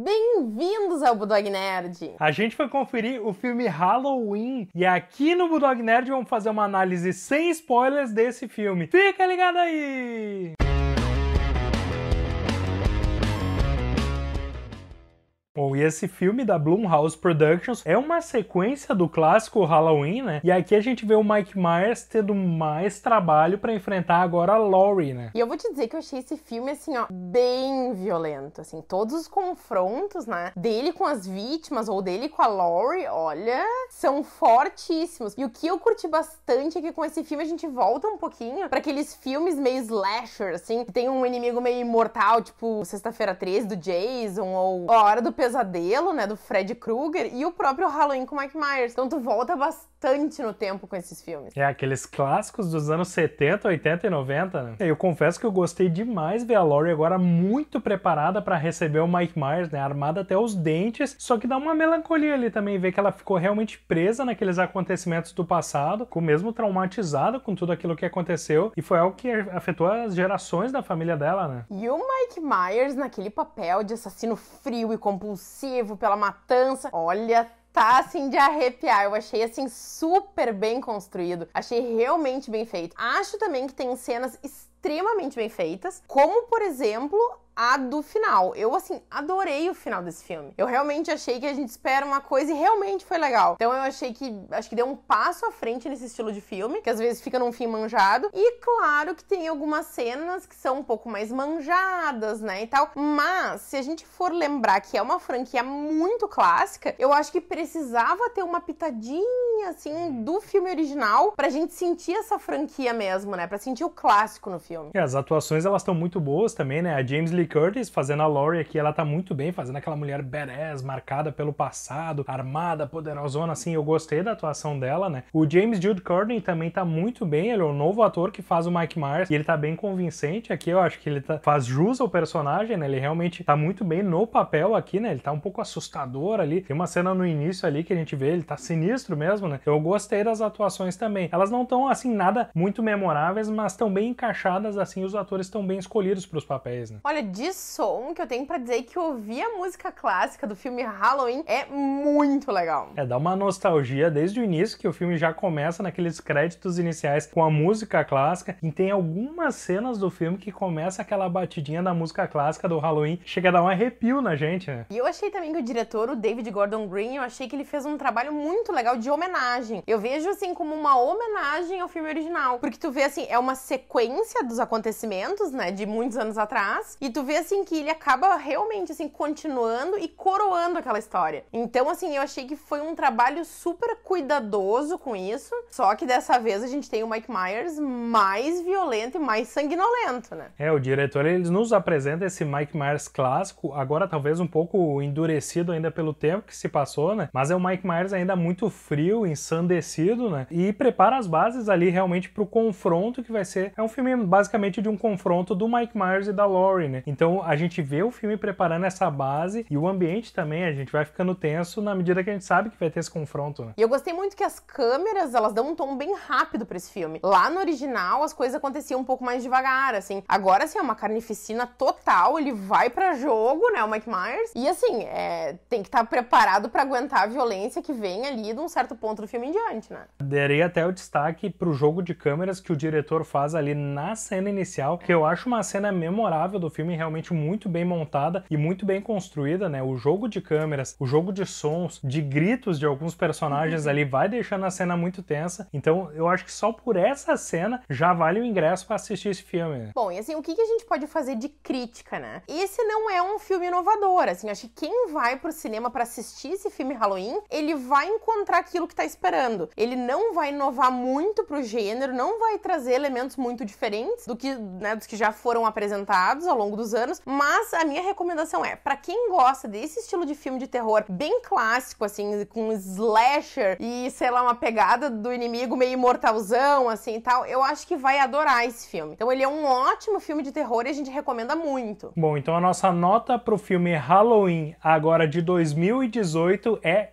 Bem-vindos ao Budog Nerd! A gente foi conferir o filme Halloween e aqui no Budog Nerd vamos fazer uma análise sem spoilers desse filme. Fica ligado aí! Bom, e esse filme da Blumhouse Productions é uma sequência do clássico Halloween, né? E aqui a gente vê o Mike Myers tendo mais trabalho para enfrentar agora a Laurie, né? E eu vou te dizer que eu achei esse filme, assim, ó, bem violento. Assim, todos os confrontos, né? Dele com as vítimas ou dele com a Laurie, olha, são fortíssimos. E o que eu curti bastante é que com esse filme a gente volta um pouquinho para aqueles filmes meio slasher, assim, que tem um inimigo meio imortal, tipo Sexta-feira 13 do Jason ou A Hora do Pedro. Pesadelo, né, do Fred Krueger, e o próprio Halloween com Mike Myers. Então tu volta bastante no tempo com esses filmes. É, aqueles clássicos dos anos 70, 80 e 90, né? Eu confesso que eu gostei demais ver a Laurie agora muito preparada para receber o Mike Myers, né, armada até os dentes, só que dá uma melancolia ali também, ver que ela ficou realmente presa naqueles acontecimentos do passado, ficou mesmo traumatizada com tudo aquilo que aconteceu, e foi algo que afetou as gerações da família dela, né? E o Mike Myers naquele papel de assassino frio e compulsivo compulsivo, pela matança. Olha, tá assim de arrepiar. Eu achei assim super bem construído. Achei realmente bem feito. Acho também que tem cenas extremamente bem feitas, como por exemplo a do final. Eu, assim, adorei o final desse filme. Eu realmente achei que a gente espera uma coisa e realmente foi legal. Então eu achei que, acho que deu um passo à frente nesse estilo de filme, que às vezes fica num fim manjado. E claro que tem algumas cenas que são um pouco mais manjadas, né, e tal. Mas, se a gente for lembrar que é uma franquia muito clássica, eu acho que precisava ter uma pitadinha, assim, do filme original pra gente sentir essa franquia mesmo, né, pra sentir o clássico no filme. E é, as atuações, elas estão muito boas também, né? A James Lee Curtis fazendo a Laurie aqui, ela tá muito bem, fazendo aquela mulher badass, marcada pelo passado, armada, poderosona, assim, eu gostei da atuação dela, né? O James Jude Courtney também tá muito bem, ele é o novo ator que faz o Mike Myers, e ele tá bem convincente aqui, eu acho que ele tá, faz jus ao personagem, né? Ele realmente tá muito bem no papel aqui, né? Ele tá um pouco assustador ali, tem uma cena no início ali que a gente vê, ele tá sinistro mesmo, né? Eu gostei das atuações também. Elas não estão, assim, nada muito memoráveis, mas estão bem encaixadas, assim, os atores estão bem escolhidos para os papéis, né? Olha, de som que eu tenho para dizer que ouvir a música clássica do filme Halloween é muito legal. É, dá uma nostalgia desde o início que o filme já começa naqueles créditos iniciais com a música clássica e tem algumas cenas do filme que começa aquela batidinha da música clássica do Halloween, chega a dar um arrepio na gente, né? E eu achei também que o diretor, o David Gordon Green, eu achei que ele fez um trabalho muito legal de homenagem. Eu vejo assim como uma homenagem ao filme original, porque tu vê assim, é uma sequência dos acontecimentos, né, de muitos anos atrás, e tu vê assim que ele acaba realmente assim continuando e coroando aquela história. Então assim, eu achei que foi um trabalho super cuidadoso com isso, só que dessa vez a gente tem o Mike Myers mais violento e mais sanguinolento, né? É, o diretor ele nos apresenta esse Mike Myers clássico, agora talvez um pouco endurecido ainda pelo tempo que se passou, né? Mas é o Mike Myers ainda muito frio, ensandecido, né? E prepara as bases ali realmente para o confronto que vai ser. É um filme basicamente de um confronto do Mike Myers e da Laurie, né? Então a gente vê o filme preparando essa base e o ambiente também, a gente vai ficando tenso na medida que a gente sabe que vai ter esse confronto, né? E eu gostei muito que as câmeras, elas dão um tom bem rápido para esse filme. Lá no original, as coisas aconteciam um pouco mais devagar, assim. Agora, assim, é uma carnificina total, ele vai para jogo, né, o Mike Myers. E, assim, é, tem que estar tá preparado para aguentar a violência que vem ali de um certo ponto do filme em diante, né? Darei até o destaque pro jogo de câmeras que o diretor faz ali na cena inicial, que eu acho uma cena memorável do filme, realmente muito bem montada e muito bem construída, né? O jogo de câmeras, o jogo de sons, de gritos de alguns personagens uhum. ali vai deixando a cena muito tensa. Então, eu acho que só por essa cena já vale o ingresso para assistir esse filme. Né? Bom, e assim, o que a gente pode fazer de crítica, né? Esse não é um filme inovador, assim, acho que quem vai pro cinema para assistir esse filme Halloween, ele vai encontrar aquilo que tá esperando. Ele não vai inovar muito pro gênero, não vai trazer elementos muito diferentes do que, né, dos que já foram apresentados ao longo dos anos, mas a minha recomendação é, para quem gosta desse estilo de filme de terror bem clássico, assim, com slasher e, sei lá, uma pegada do inimigo meio imortalzão, assim e tal, eu acho que vai adorar esse filme. Então ele é um ótimo filme de terror e a gente recomenda muito. Bom, então a nossa nota pro filme Halloween agora de 2018 é